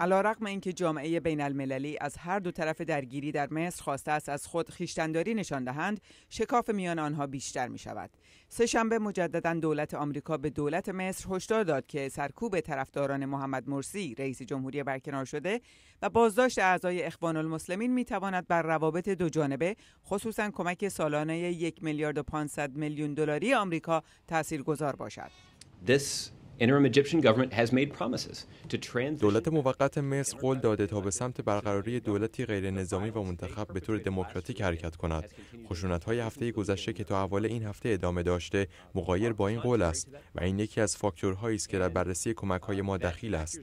علیرغم اینکه جامعه بین المللی از هر دو طرف درگیری در مصر خواسته است از خود خیشتنداری نشان دهند، شکاف میان آنها بیشتر می شود. سهشنبه مجددا دولت آمریکا به دولت مصر هشدار داد که سرکوب طرفداران محمد مرسی رئیس جمهوری برکنار شده و بازداشت اعضای اخوان المسلمین می تواند بر روابط دو جانبه خصوصا کمک سالانه یک میلیارد و 500 میلیون دلاری آمریکا تاثیرگذار باشد. دولت موقت مصر قول داده تا به سمت برقراری دولتی غیر نظامی و منتخب به طور دموکراتیک حرکت کند. خشونت های هفته گذشته که تا اول این هفته ادامه داشته مقایر با این قول است و این یکی از فاکتورهایی است که در بررسی کمک های ما دخیل است.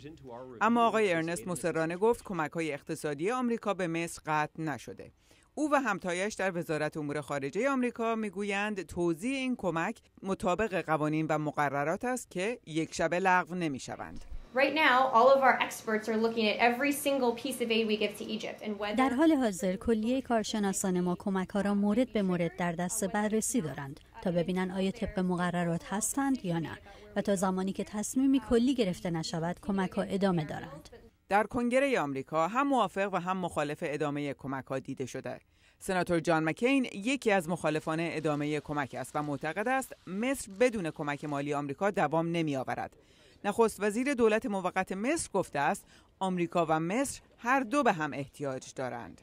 اما آقای ارنست مسرانه گفت کمک های اقتصادی آمریکا به مصر قطع نشده. او و همتایش در وزارت امور خارجه آمریکا میگویند توضیح این کمک مطابق قوانین و مقررات است که یک شبه لغو شوند. در حال حاضر کلیه کارشناسان ما کمک ها را مورد به مورد در دست بررسی دارند تا ببینن آیا طبق مقررات هستند یا نه و تا زمانی که تصمیمی کلی گرفته نشود کمک ها ادامه دارند. در کنگره آمریکا هم موافق و هم مخالف ادامه کمک ها دیده شده سناتور جان مکین یکی از مخالفان ادامه کمک است و معتقد است مصر بدون کمک مالی آمریکا دوام نمی آورد نخست وزیر دولت موقت مصر گفته است آمریکا و مصر هر دو به هم احتیاج دارند.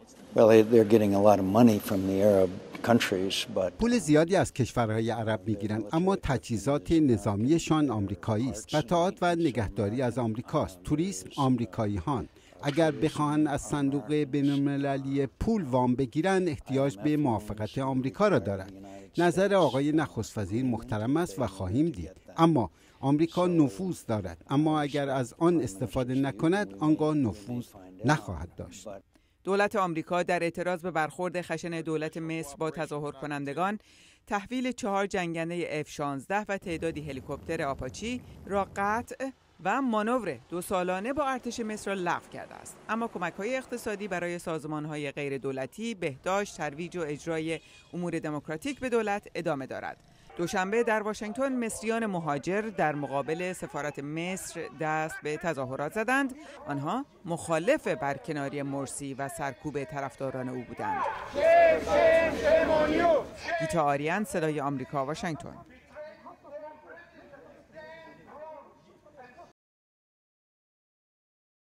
پول زیادی از کشورهای عرب میگیرند اما تجهیزات نظامیشان آمریکایی است. قطعات و نگهداری از آمریکاست. توریسم آمریکایی هان. اگر بخواهند از صندوق بینالمللی پول وام بگیرند احتیاج به موافقت آمریکا را دارند. نظر آقای نخست وزیر محترم است و خواهیم دید. اما آمریکا نفوذ دارد اما اگر از آن استفاده نکند آنگاه نفوذ نخواهد داشت دولت آمریکا در اعتراض به برخورد خشن دولت مصر با تظاهر کنندگان تحویل چهار جنگنده F-16 و تعدادی هلیکوپتر آپاچی را قطع و مانور دو سالانه با ارتش مصر را لغو کرده است اما کمک های اقتصادی برای سازمان های غیر دولتی بهداشت ترویج و اجرای امور دموکراتیک به دولت ادامه دارد دوشنبه در واشنگتن مصریان مهاجر در مقابل سفارت مصر دست به تظاهرات زدند آنها مخالف کناری مرسی و سرکوب طرفداران او بودند گیتا آریان صدای آمریکا واشنگتن